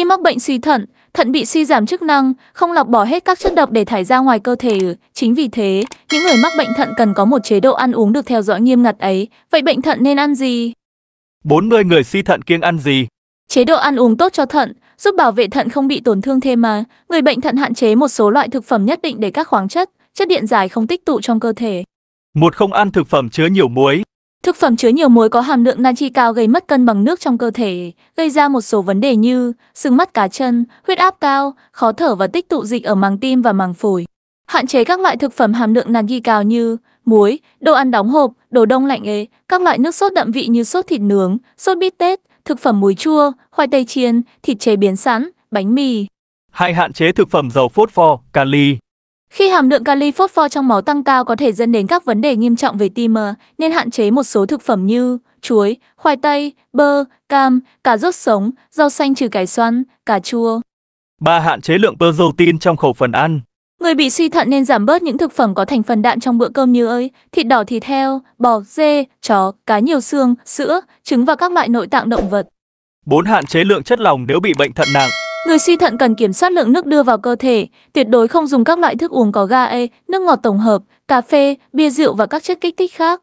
Khi mắc bệnh suy thận, thận bị suy giảm chức năng, không lọc bỏ hết các chất độc để thải ra ngoài cơ thể. Chính vì thế, những người mắc bệnh thận cần có một chế độ ăn uống được theo dõi nghiêm ngặt ấy. Vậy bệnh thận nên ăn gì? 40 người suy thận kiêng ăn gì? Chế độ ăn uống tốt cho thận, giúp bảo vệ thận không bị tổn thương thêm mà. Người bệnh thận hạn chế một số loại thực phẩm nhất định để các khoáng chất, chất điện giải không tích tụ trong cơ thể. Một không ăn thực phẩm chứa nhiều muối. Thực phẩm chứa nhiều muối có hàm lượng natri cao gây mất cân bằng nước trong cơ thể, gây ra một số vấn đề như sưng mắt cá chân, huyết áp cao, khó thở và tích tụ dịch ở màng tim và màng phổi. Hạn chế các loại thực phẩm hàm lượng natri cao như muối, đồ ăn đóng hộp, đồ đông lạnh ế, các loại nước sốt đậm vị như sốt thịt nướng, sốt bít tết, thực phẩm muối chua, khoai tây chiên, thịt chế biến sẵn, bánh mì. Hãy hạn chế thực phẩm giàu phốt pho, kali. Khi hàm lượng kali phốt pho trong máu tăng cao có thể dẫn đến các vấn đề nghiêm trọng về tim, nên hạn chế một số thực phẩm như chuối, khoai tây, bơ, cam, cà rốt sống, rau xanh trừ cải xoăn, cà chua. 3. Hạn chế lượng protein trong khẩu phần ăn. Người bị suy thận nên giảm bớt những thực phẩm có thành phần đạm trong bữa cơm như ơi, thịt đỏ thịt heo, bò, dê, chó, cá nhiều xương, sữa, trứng và các loại nội tạng động vật. 4. Hạn chế lượng chất lỏng nếu bị bệnh thận nặng. Người suy thận cần kiểm soát lượng nước đưa vào cơ thể, tuyệt đối không dùng các loại thức uống có ga E, nước ngọt tổng hợp, cà phê, bia rượu và các chất kích thích khác.